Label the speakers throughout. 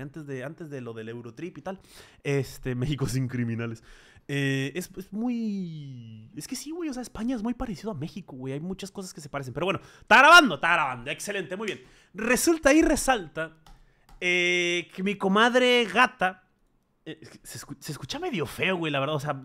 Speaker 1: antes de, antes de lo del Eurotrip y tal. Este, México sin criminales. Eh, es, muy. Es que sí, güey. O sea, España es muy parecido a México, güey. Hay muchas cosas que se parecen. Pero bueno, está grabando, está grabando. Excelente, muy bien. Resulta y resalta eh, que mi comadre gata. Eh, se, se, escucha medio feo, güey, la verdad. O sea,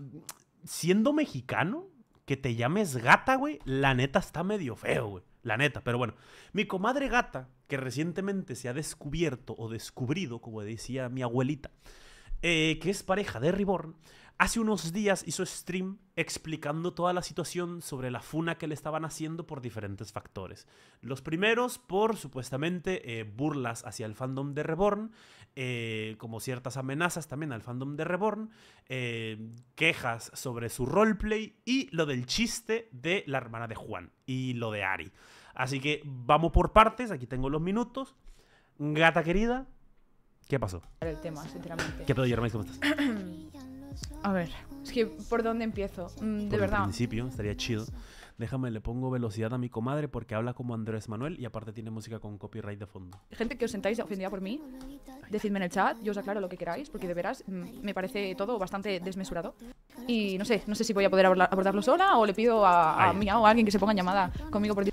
Speaker 1: siendo mexicano, que te llames gata, güey, la neta está medio feo, güey. La neta, pero bueno. Mi comadre gata, que recientemente se ha descubierto o descubrido, como decía mi abuelita, eh, que es pareja de Reborn, hace unos días hizo stream explicando toda la situación sobre la funa que le estaban haciendo por diferentes factores. Los primeros por supuestamente eh, burlas hacia el fandom de Reborn, eh, como ciertas amenazas también al fandom de Reborn, quejas sobre su roleplay y lo del chiste de la hermana de Juan y lo de Ari. Así que vamos por partes, aquí tengo los minutos. Gata querida, ¿qué pasó?
Speaker 2: El tema, sinceramente.
Speaker 1: ¿Qué pedo, Jeremy? ¿Cómo estás?
Speaker 2: A ver, es que ¿por dónde empiezo? Mm, de verdad.
Speaker 1: principio, estaría chido. Déjame, le pongo velocidad a mi comadre porque habla como Andrés Manuel y aparte tiene música con copyright de fondo.
Speaker 2: Gente que os sentáis ofendida por mí, decidme en el chat, yo os aclaro lo que queráis porque de veras mm, me parece todo bastante desmesurado. Y no sé, no sé si voy a poder abordarlo sola o le pido a, a mí o a alguien que se ponga en llamada conmigo por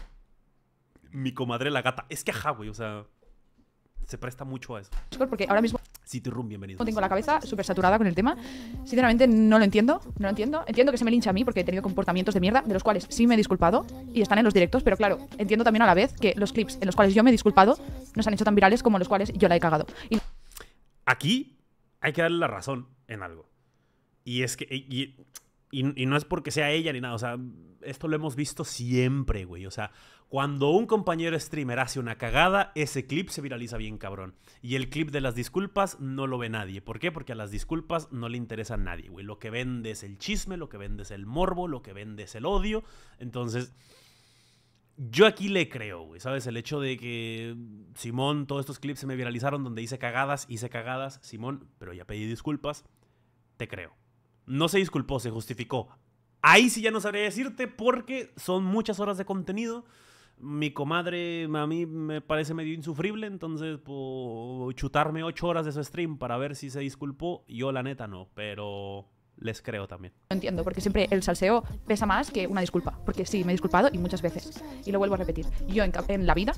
Speaker 1: mi comadre la gata. Es que ajá, güey, o sea, se presta mucho a eso.
Speaker 2: Porque ahora mismo...
Speaker 1: Sí, Room, bienvenido. Tengo la
Speaker 2: cabeza súper saturada con el tema. Sinceramente, no lo entiendo. No lo entiendo. Entiendo que se me lincha a mí porque he tenido comportamientos de mierda, de los cuales sí me he disculpado y están en los directos, pero claro, entiendo también a la vez que los clips en los cuales yo me he disculpado no se han hecho tan virales como los cuales yo la he cagado. Y...
Speaker 1: Aquí hay que darle la razón en algo. Y es que. y no es porque sea ella ni nada. O sea, esto lo hemos visto siempre, güey. O sea, cuando un compañero streamer hace una cagada, ese clip se viraliza bien cabrón. Y el clip de las disculpas no lo ve nadie. ¿Por qué? Porque a las disculpas no le interesa nadie, güey. Lo que vende es el chisme, lo que vende es el morbo, lo que vende es el odio. Entonces, yo aquí le creo, güey, ¿sabes? El hecho de que Simón, todos estos clips se me viralizaron donde hice cagadas, hice cagadas, Simón, pero ya pedí disculpas, te creo. No se disculpó, se justificó. Ahí sí ya no sabría decirte porque son muchas horas de contenido mi comadre a mí me parece medio insufrible, entonces chutarme ocho horas de su stream para ver si se disculpó, yo la neta no, pero les creo también.
Speaker 2: No entiendo, porque siempre el salseo pesa más que una disculpa, porque sí, me he disculpado y muchas veces, y lo vuelvo a repetir. Yo en, en la vida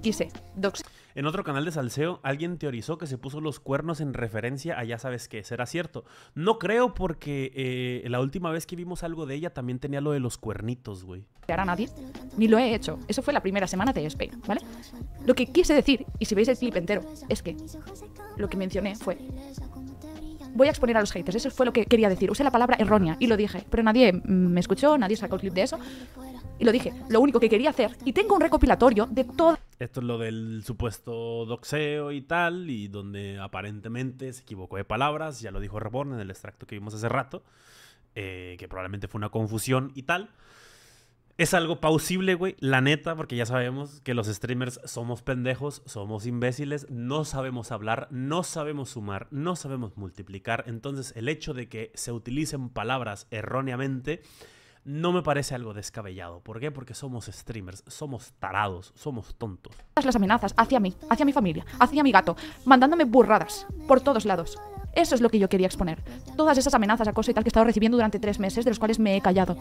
Speaker 2: quise dox
Speaker 1: en otro canal de Salseo, alguien teorizó que se puso los cuernos en referencia a ya sabes qué. ¿Será cierto? No creo porque eh, la última vez que vimos algo de ella también tenía lo de los cuernitos, güey.
Speaker 2: a nadie? Ni lo he hecho. Eso fue la primera semana de Spain, ¿vale? Lo que quise decir, y si veis el clip entero, es que lo que mencioné fue voy a exponer a los haters. Eso fue lo que quería decir. Usé la palabra errónea y lo dije. Pero nadie mm, me escuchó, nadie sacó el clip de eso. Y lo dije. Lo único que quería hacer, y tengo un recopilatorio de todo...
Speaker 1: Esto es lo del supuesto doxeo y tal, y donde aparentemente se equivocó de palabras, ya lo dijo Reborn en el extracto que vimos hace rato, eh, que probablemente fue una confusión y tal. Es algo pausible, güey, la neta, porque ya sabemos que los streamers somos pendejos, somos imbéciles, no sabemos hablar, no sabemos sumar, no sabemos multiplicar. Entonces el hecho de que se utilicen palabras erróneamente no me parece algo descabellado. ¿Por qué? Porque somos streamers, somos tarados, somos tontos.
Speaker 2: Todas las amenazas hacia mí, hacia mi familia, hacia mi gato, mandándome burradas por todos lados. Eso es lo que yo quería exponer. Todas esas amenazas, acoso y tal que he estado recibiendo durante tres meses, de los cuales me he callado.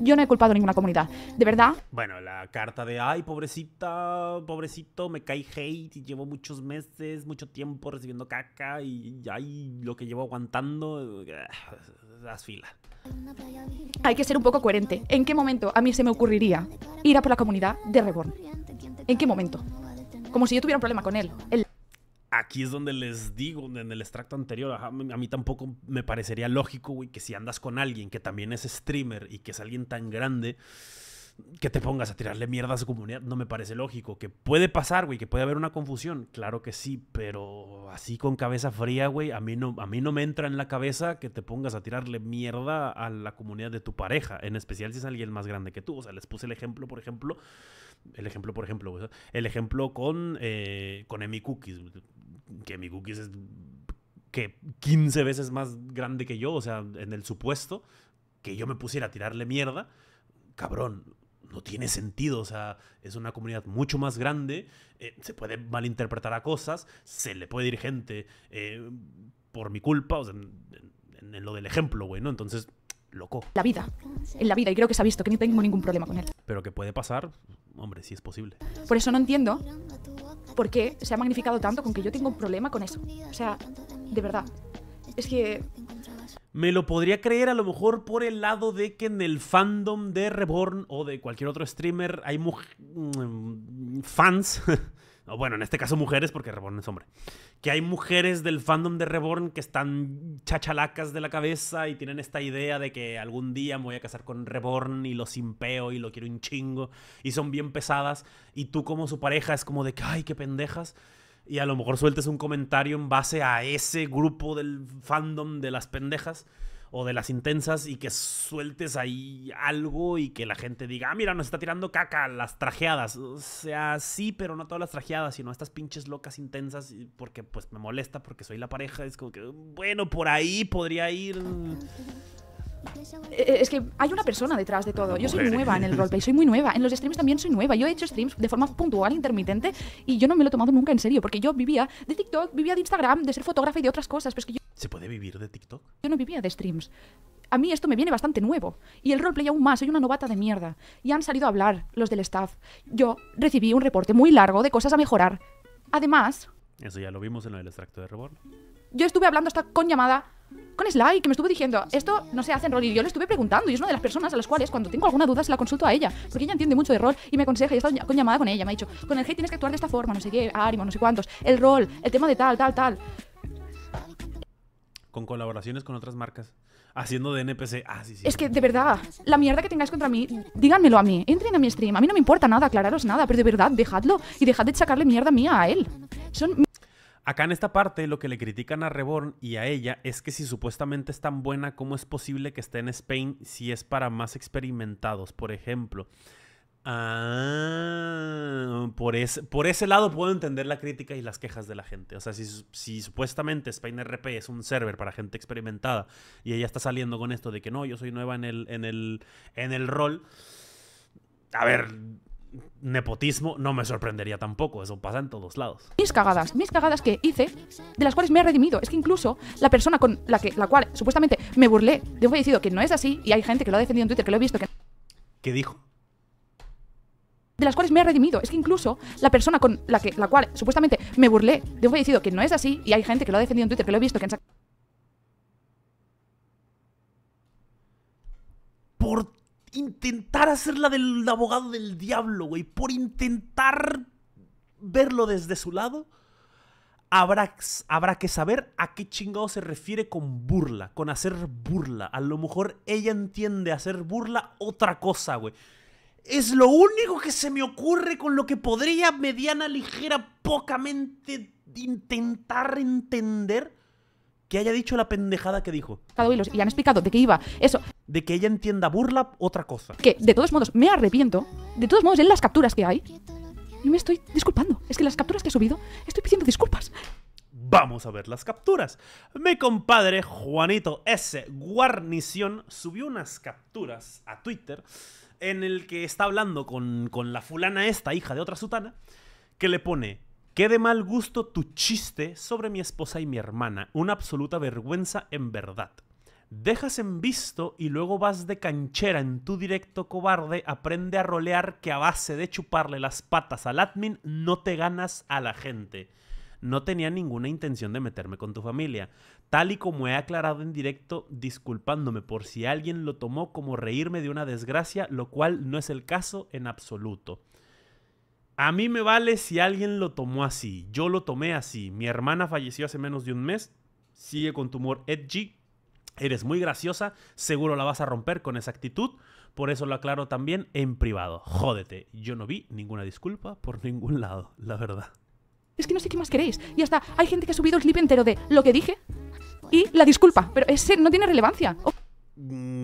Speaker 2: Yo no he culpado a ninguna comunidad. De verdad.
Speaker 1: Bueno, la carta de ay, pobrecita, pobrecito, me cae hate y llevo muchos meses, mucho tiempo recibiendo caca y ay, lo que llevo aguantando. Las eh, filas
Speaker 2: hay que ser un poco coherente. ¿En qué momento a mí se me ocurriría ir a por la comunidad de Reborn? ¿En qué momento? Como si yo tuviera un problema con él.
Speaker 1: Aquí es donde les digo, en el extracto anterior, a mí tampoco me parecería lógico, güey, que si andas con alguien que también es streamer y que es alguien tan grande, que te pongas a tirarle mierda a su comunidad, no me parece lógico. Que puede pasar, güey, que puede haber una confusión, claro que sí, pero así con cabeza fría, güey, a, mí no, a mí no me entra en la cabeza que te pongas a tirarle mierda a la comunidad de tu pareja, en especial si es alguien más grande que tú. O sea, les puse el ejemplo, por ejemplo, el ejemplo, por ejemplo, el ejemplo con, Emi eh, Cookies, que Emi Cookies es que 15 veces más grande que yo, o sea, en el supuesto que yo me pusiera a tirarle mierda, cabrón, no tiene sentido. O sea, es una comunidad mucho más grande, eh, se puede malinterpretar a cosas, se le puede ir gente eh, por mi culpa, o sea, en, lo del ejemplo, güey, ¿no? Entonces, loco. La
Speaker 2: vida, en la vida, y creo que se ha visto, que no tengo ningún problema con él.
Speaker 1: Pero que puede pasar, hombre, sí es posible.
Speaker 2: Por eso no entiendo por qué se ha magnificado tanto con que yo tengo un problema con eso. O sea, de verdad. Es que
Speaker 1: me lo podría creer a lo mejor por el lado de que en el fandom de Reborn o de cualquier otro streamer hay mm, fans, o bueno, en este caso mujeres porque Reborn es hombre, que hay mujeres del fandom de Reborn que están chachalacas de la cabeza y tienen esta idea de que algún día me voy a casar con Reborn y lo simpeo y lo quiero un chingo y son bien pesadas y tú como su pareja es como de que, ay, qué pendejas y a lo mejor sueltes un comentario en base a ese grupo del fandom de las pendejas o de las intensas y que sueltes ahí algo y que la gente diga, ah, mira, nos está tirando caca las trajeadas. O sea, sí, pero no todas las trajeadas, sino estas pinches locas intensas porque pues me molesta porque soy la pareja. Es como que, bueno, por ahí podría ir.
Speaker 2: Eh, es que hay una persona detrás de todo. Yo soy nueva en el roleplay, soy muy nueva. En los streams también soy nueva. Yo he hecho streams de forma puntual, intermitente, y yo no me lo he tomado nunca en serio, porque yo vivía de TikTok, vivía de Instagram, de ser fotógrafa y de otras cosas. Pero que ¿Se
Speaker 1: puede vivir de TikTok?
Speaker 2: Yo no vivía de streams. A mí esto me viene bastante nuevo. Y el roleplay aún más, soy una novata de mierda. Y han salido a hablar los del staff. Yo recibí un reporte muy largo de cosas a mejorar. Además...
Speaker 1: Eso ya lo vimos en el extracto de Reborn.
Speaker 2: Yo estuve hablando hasta con llamada con Sly, que me estuvo diciendo, esto no se hace en rol. Y yo le estuve preguntando, y es una de las personas a las cuales cuando tengo alguna duda se la consulto a ella, porque ella entiende mucho de rol y me aconseja. Y he estado con llamada con ella, me ha dicho, con el G tienes que actuar de esta forma, no sé qué, ánimo, no sé cuántos, el rol, el tema de tal, tal, tal.
Speaker 1: Con colaboraciones con otras marcas. Haciendo de NPC. Ah, sí, sí. Es que,
Speaker 2: de verdad, la mierda que tengáis contra mí, díganmelo a mí. Entren a mi stream. A mí no me importa nada, aclararos nada, pero de verdad, dejadlo. Y dejad de sacarle mierda mía a él. Son
Speaker 1: Acá en esta parte lo que le critican a Reborn y a ella es que si supuestamente es tan buena, ¿cómo es posible que esté en Spain si es para más experimentados, por ejemplo? Ah, por, ese lado puedo entender la crítica y las quejas de la gente. O sea, si, supuestamente Spain RP es un server para gente experimentada y ella está saliendo con esto de que no, yo soy nueva en el, en el, en el rol. A ver, nepotismo no me sorprendería tampoco, eso pasa en todos lados.
Speaker 2: Mis cagadas, mis cagadas que hice, de las cuales me he redimido. Es que incluso la persona con la que la cual supuestamente me burlé de un fallecido que no es así, y hay gente que lo ha defendido en Twitter, que lo he visto que. ¿Qué dijo? de las cuales me he redimido. Es que incluso la persona con la que la cual supuestamente me burlé de un fallecido que no es así, y hay gente que lo ha defendido en Twitter, que lo he visto, que
Speaker 1: intentar hacer la del abogado del diablo, güey, por intentar verlo desde su lado, habrá, habrá que saber a qué chingado se refiere con burla, con hacer burla. A lo mejor ella entiende hacer burla otra cosa, güey. Es lo único que se me ocurre con lo que podría mediana, ligera, pocamente intentar entender que haya dicho la pendejada que dijo. Y han explicado de qué iba eso de que ella entienda burla otra cosa. Que, de
Speaker 2: todos modos, me arrepiento. De todos modos, en las capturas que hay, yo me estoy disculpando. Es que las capturas que he subido, estoy pidiendo disculpas.
Speaker 1: Vamos a ver las capturas. Mi compadre Juanito S. Guarnición subió unas capturas a Twitter en el que está hablando con, con la fulana esta, hija de otra sutana, que le pone, qué de mal gusto tu chiste sobre mi esposa y mi hermana, una absoluta vergüenza en verdad. Dejas en visto y luego vas de canchera en tu directo cobarde, aprende a rolear que a base de chuparle las patas al admin no te ganas a la gente. No tenía ninguna intención de meterme con tu familia. Tal y como he aclarado en directo, disculpándome por si alguien lo tomó como reírme de una desgracia, lo cual no es el caso en absoluto. A mí me vale si alguien lo tomó así. Yo lo tomé así. Mi hermana falleció hace menos de un mes. Sigue con tumor Edgy. Eres muy graciosa, seguro la vas a romper con esa actitud. Por eso lo aclaro también en privado. Jódete, yo no vi ninguna disculpa por ningún lado, la verdad.
Speaker 2: Es que no sé qué más queréis. Y hasta hay gente que ha subido el clip entero de lo que dije y la disculpa, pero ese no tiene relevancia.
Speaker 1: Mm,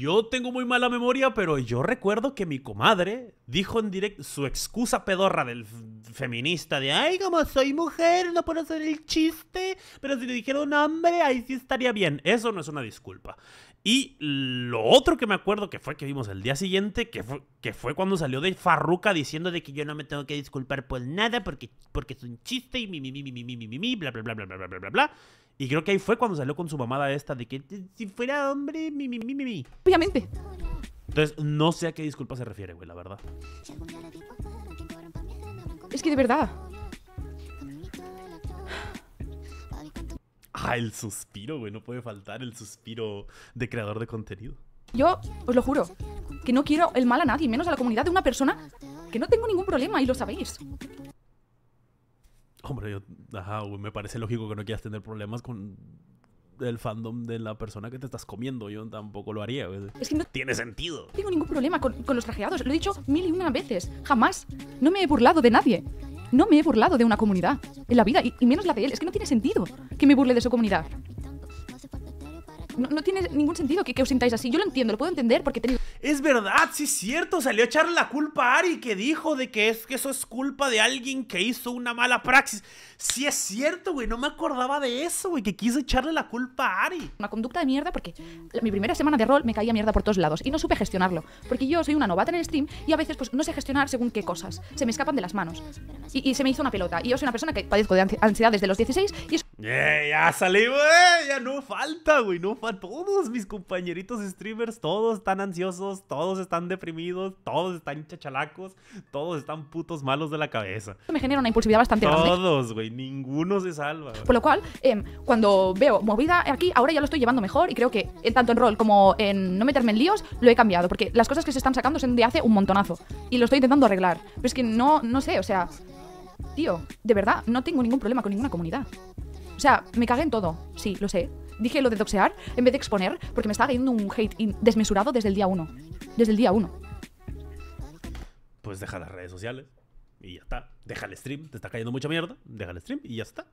Speaker 1: yo tengo muy mala memoria, pero yo recuerdo que mi comadre dijo en directo su excusa pedorra del feminista de, ay, como soy mujer, no puedo hacer el chiste, pero si le dijeron un hombre, ahí sí estaría bien. Eso no es una disculpa. Y lo otro que me acuerdo que fue que vimos el día siguiente, que fue, que fue cuando salió de Farruca diciendo de que yo no me tengo que disculpar por nada porque, porque es un chiste y mi, mi, mi, mi, mi, mi, mi, mi, bla, bla, bla, bla, bla, bla, bla, bla. Y creo que ahí fue cuando salió con su mamada esta de que si fuera hombre, mi, mi, mi, mi. Obviamente. Entonces, no sé a qué disculpa se refiere, güey, la verdad. Es que de verdad. Ah, el suspiro, güey. No puede faltar el suspiro de creador de contenido.
Speaker 2: Yo os lo juro, que no quiero el mal a nadie, menos a la comunidad de una persona que no tengo ningún problema y lo sabéis.
Speaker 1: Hombre, yo, me parece lógico que no quieras tener problemas con el fandom de la persona que te estás comiendo. Yo tampoco lo haría. Es que no tiene sentido. No
Speaker 2: tengo ningún problema con, los trajeados. Lo he dicho mil y una veces. Jamás. No me he burlado de nadie. No me he burlado de una comunidad en la vida, y, menos la de él. Es que no tiene sentido que me burle de su comunidad. No, tiene ningún sentido que, os
Speaker 1: sintáis así. Yo lo entiendo, lo puedo entender porque tenéis es verdad, sí es cierto, salió a echarle la culpa a Ari que dijo de que es que eso es culpa de alguien que hizo una mala praxis. Sí es cierto, güey, no me acordaba de eso, güey, que quiso echarle la culpa a Ari. Una conducta de mierda porque mi primera semana
Speaker 2: de rol me caía mierda por todos lados y no supe gestionarlo, porque yo soy una novata en el stream y a veces pues no sé gestionar según qué cosas, se me escapan de las manos y, se me hizo una pelota y yo soy una persona que padezco de ansiedad desde los 16 y es...
Speaker 1: Eh, ya salí, güey, eh, ya no falta, güey, no falta. Todos mis compañeritos streamers, todos están ansiosos, todos están deprimidos, todos están chachalacos, todos están putos malos de la cabeza. Me genera una impulsividad bastante Todos, güey, ninguno se salva. Por lo
Speaker 2: cual, em, cuando veo movida aquí, ahora ya lo estoy llevando mejor y creo que en tanto en rol como en no meterme en líos, lo he cambiado, porque las cosas que se están sacando son de hace un montonazo y lo estoy intentando arreglar. Pero es que no, no sé, o sea, tío, de verdad, no tengo ningún problema con ninguna comunidad. O sea, me cagué todo. Sí, lo sé. Dije lo de doxear en vez de exponer porque me estaba cayendo un hate desmesurado desde el día uno. Desde el día uno.
Speaker 1: Pues deja las redes sociales y ya está. Deja el stream. Te está cayendo mucha mierda. Deja el stream y ya está.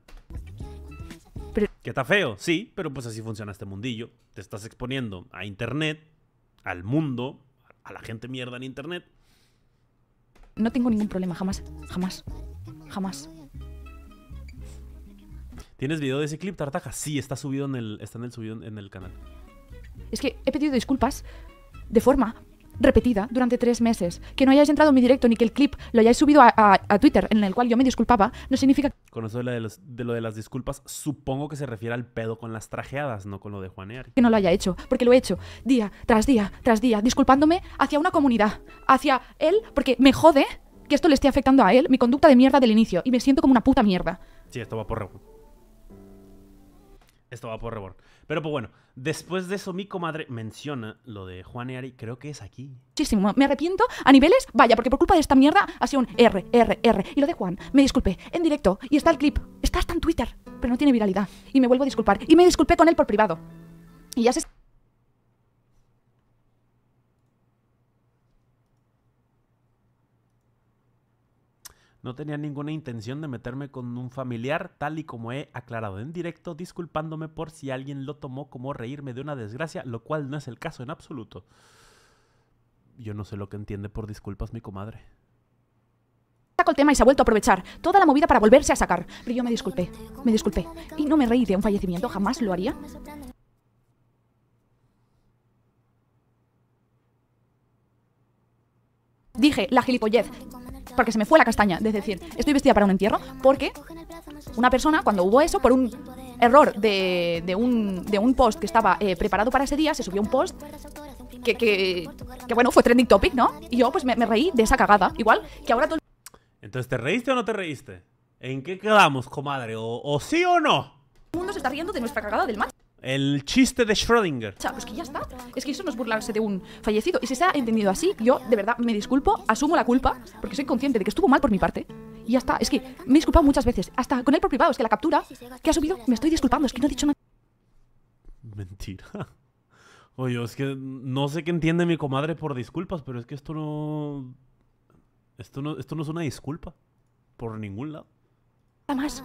Speaker 1: Que está feo, sí, pero pues así funciona este mundillo. Te estás exponiendo a internet, al mundo, a la gente mierda en internet.
Speaker 2: No tengo ningún problema, jamás, jamás, jamás.
Speaker 1: ¿Tienes video de ese clip, Tartaja? Sí, está subido en el, está en el subido en el canal.
Speaker 2: Es que he pedido disculpas de forma repetida durante tres meses. Que no hayáis entrado en mi directo ni que el clip lo hayáis subido a, Twitter en el cual yo me disculpaba, no significa...
Speaker 1: Con eso de lo de, las disculpas, supongo que se refiere al pedo con las trajeadas, no con lo de Juanear. Que
Speaker 2: no lo haya hecho, porque lo he hecho día tras día tras día, disculpándome hacia una comunidad, hacia él, porque me jode que esto le esté afectando a él, mi conducta de mierda del inicio, y me siento como una puta mierda.
Speaker 1: Sí, esto va por... Esto va por rebord. Pero pues bueno, después de eso mi comadre menciona lo de Juan y Ari, creo que es aquí.
Speaker 2: Muchísimo, me arrepiento a niveles, vaya, porque por culpa de esta mierda ha sido un R, R, R. Y lo de Juan, me disculpe, en directo, y está el clip, está hasta en Twitter, pero no tiene viralidad. Y me vuelvo a disculpar, y me disculpé con él por privado. Y ya se...
Speaker 1: No tenía ninguna intención de meterme con un familiar, tal y como he aclarado en directo, disculpándome por si alguien lo tomó como reírme de una desgracia, lo cual no es el caso en absoluto. Yo no sé lo que entiende por disculpas mi comadre.
Speaker 2: Sacó el tema y se ha vuelto a aprovechar toda la movida para volverse a sacar. Pero yo me disculpé, me disculpé. Y no me reí de un fallecimiento, jamás lo haría. Dije la gilipollez porque se me fue la castaña. Es decir, estoy vestida para un entierro porque una persona, cuando hubo eso, por un error de, de, un, de un, post que estaba eh, preparado para ese día, se subió un post que, que, bueno, fue trending topic, ¿no? Y yo pues me, reí de esa cagada. Igual que ahora todo...
Speaker 1: Entonces, ¿te reíste o no te reíste? ¿En qué quedamos, comadre? ¿O, sí o no?
Speaker 2: El mundo se está riendo de nuestra cagada del macho.
Speaker 1: El chiste de Schrödinger.
Speaker 2: O pues que ya está. Es que eso no es burlarse de un fallecido. Y si se ha entendido así, yo de verdad me disculpo, asumo la culpa, porque soy consciente de que estuvo mal por mi parte. Y ya está. Es que me he disculpado muchas veces. Hasta con él por privado. Es que la captura que ha subido, me estoy disculpando. Es que no he dicho nada.
Speaker 1: Mentira. Oye, es que no sé qué entiende mi comadre por disculpas, pero es que esto no. Esto no, esto no es una disculpa. Por ningún lado.
Speaker 2: Nada más.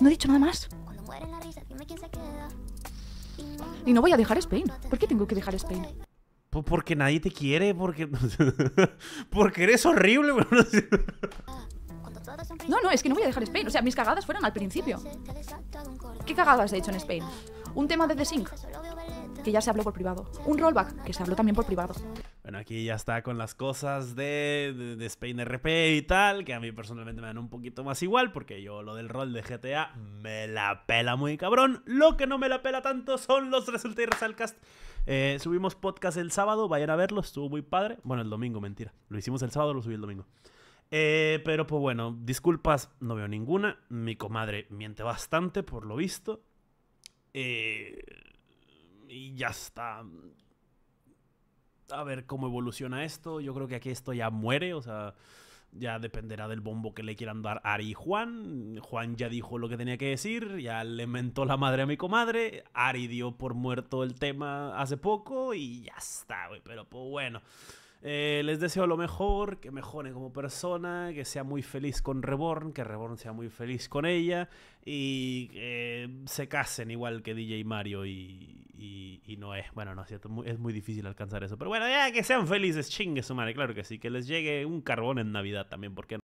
Speaker 2: No he dicho nada más. Y no voy a dejar Spain. ¿Por qué tengo que dejar Spain?
Speaker 1: Porque nadie te quiere, porque... porque eres horrible.
Speaker 2: no, no, es que no voy a dejar Spain. O sea, mis cagadas fueron al principio. ¿Qué cagadas he hecho en Spain? Un tema de The Sync, que ya se habló por privado. Un rollback, que se habló también por privado.
Speaker 1: Bueno, aquí ya está con las cosas de, de, Spain RP y tal, que a mí personalmente me dan un poquito más igual, porque yo lo del rol de GTA me la pela muy cabrón. Lo que no me la pela tanto son los resultados al cast. Eh, subimos podcast el sábado, vayan a verlo, estuvo muy padre. Bueno, el domingo, mentira. Lo hicimos el sábado, lo subí el domingo. Eh, pero pues bueno, disculpas, no veo ninguna. Mi comadre miente bastante, por lo visto. Eh, y ya está a ver cómo evoluciona esto. Yo creo que aquí esto ya muere, o sea, ya dependerá del bombo que le quieran dar Ari y Juan. Juan ya dijo lo que tenía que decir, ya le mentó la madre a mi comadre. Ari dio por muerto el tema hace poco y ya está, güey, pero pues bueno. Eh, les deseo lo mejor, que mejore como persona, que sea muy feliz con Reborn, que Reborn sea muy feliz con ella y que se casen igual que DJ Mario y, y, y no bueno, no es cierto, muy, es muy difícil alcanzar eso, pero bueno, ya que sean felices, chingue su madre, claro que sí, que les llegue un carbón en Navidad también, porque